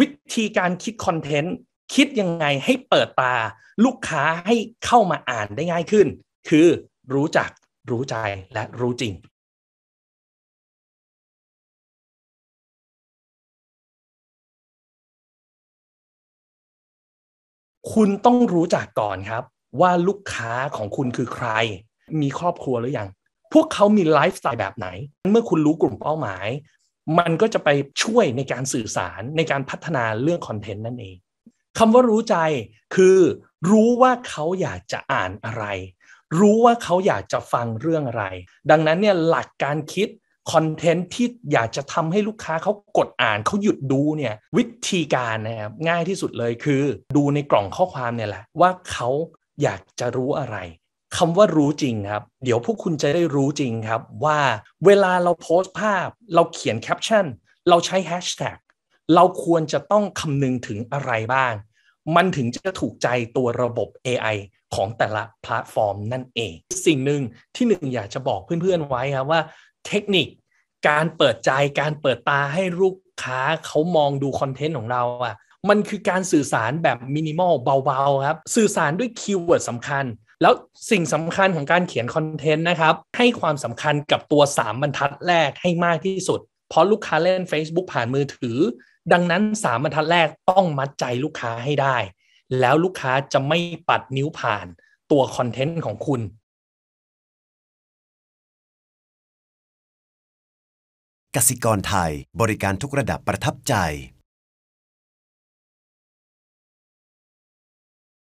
วิธีการคิดคอนเทนต์ คิดยังไงให้เปิดตา ลูกค้าให้เข้ามาอ่านได้ง่ายขึ้น คือรู้จัก รู้ใจ และรู้จริง คุณต้องรู้จักก่อนครับว่าลูกค้าของคุณคือใครมีครอบครัวหรือยังพวกเขามีไลฟ์สไตล์แบบไหน เมื่อคุณรู้กลุ่มเป้าหมายมันก็จะไปช่วยในการสื่อสารในการพัฒนาเรื่องคอนเทนต์นั่นเองคำว่ารู้ใจคือรู้ว่าเขาอยากจะอ่านอะไร รู้ว่าเขาอยากจะฟังเรื่องอะไร ดังนั้นเนี่ยหลักการคิดคอนเทนต์ที่อยากจะทำให้ลูกค้าเขากดอ่านเขาหยุดดูเนี่ยวิธีการนะครับง่ายที่สุดเลยคือดูในกล่องข้อความเนี่ยแหละว่าเขาอยากจะรู้อะไรคำว่ารู้จริงครับ เดี๋ยวพวกคุณจะได้รู้จริงครับว่าเวลาเราโพสต์ภาพเราเขียนแคปชั่นเราใช้แฮชแท็กเราควรจะต้องคำนึงถึงอะไรบ้าง มันถึงจะถูกใจตัวระบบ AI ของแต่ละแพลตฟอร์มนั่นเอง สิ่งหนึ่งที่หนึ่งอยากจะบอกเพื่อนๆไว้ครับว่าเทคนิค การเปิดใจ การเปิดตาให้ลูกค้าเขามองดูคอนเทนต์ของเราอะ่ะมันคือการสื่อสารแบบมินิมอลเบาๆครับสื่อสารด้วยคีย์เวิร์ดสำคัญแล้วสิ่งสำคัญของการเขียนคอนเทนต์นะครับให้ความสำคัญกับตัว3บรรทัดแรกให้มากที่สุด เพราะลูกค้าเล่น Facebook ผ่านมือถือ ดังนั้น3บรรทัดแรกต้องมัดใจลูกค้าให้ได้ แล้วลูกค้าจะไม่ปัดนิ้วผ่านตัวคอนเทนต์ของคุณกสิกรไทยบริการทุกระดับประทับใจ